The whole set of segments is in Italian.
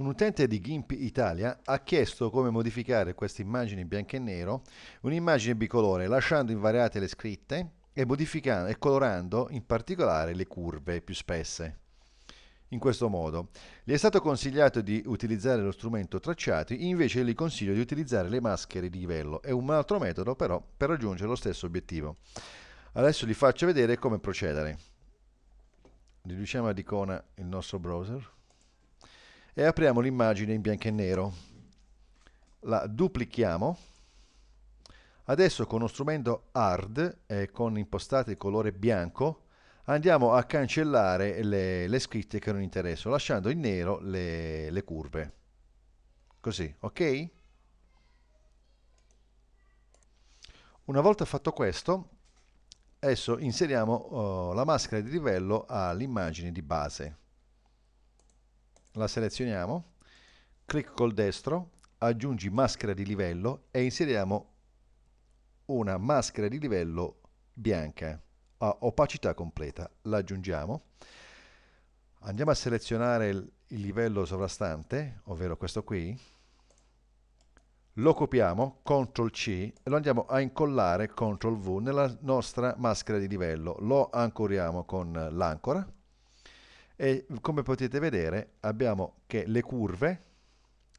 Un utente di GIMP Italia ha chiesto come modificare questa immagine in bianco e nero, un'immagine bicolore, lasciando invariate le scritte e, e colorando in particolare le curve più spesse. In questo modo, gli è stato consigliato di utilizzare lo strumento tracciati, invece gli consiglio di utilizzare le maschere di livello, è un altro metodo però per raggiungere lo stesso obiettivo. Adesso gli faccio vedere come procedere. Riduciamo ad icona il nostro browser e apriamo l'immagine in bianco e nero. La duplichiamo. Adesso con lo strumento Hard e con impostate colore bianco andiamo a cancellare le, le scritte che non interessano, lasciando in nero le, le curve. Così, ok? Una volta fatto questo, adesso inseriamo oh, la maschera di livello all'immagine di base la selezioniamo, clic col destro, aggiungi maschera di livello e inseriamo una maschera di livello bianca a opacità completa. L'aggiungiamo, Andiamo a selezionare il, il livello sovrastante, ovvero questo qui. Lo copiamo, CTRL C, e lo andiamo a incollare, CTRL V, nella nostra maschera di livello. Lo ancoriamo con l'ancora e come potete vedere abbiamo che le curve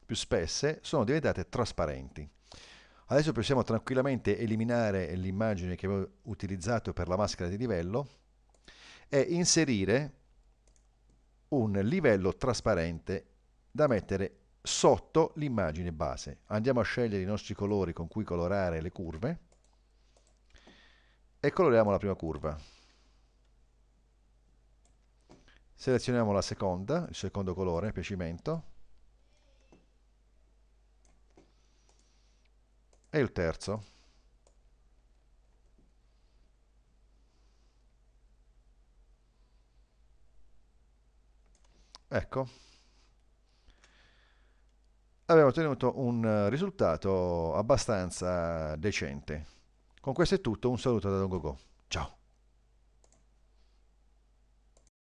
più spesse sono diventate trasparenti. Adesso possiamo tranquillamente eliminare l'immagine che abbiamo utilizzato per la maschera di livello e inserire un livello trasparente da mettere sotto l'immagine base. Andiamo a scegliere i nostri colori con cui colorare le curve e coloriamo la prima curva selezioniamo la seconda, il secondo colore, piacimento, e il terzo. Ecco, abbiamo ottenuto un eh, risultato abbastanza decente. Con questo è tutto, un saluto da Don Gogo. Ciao!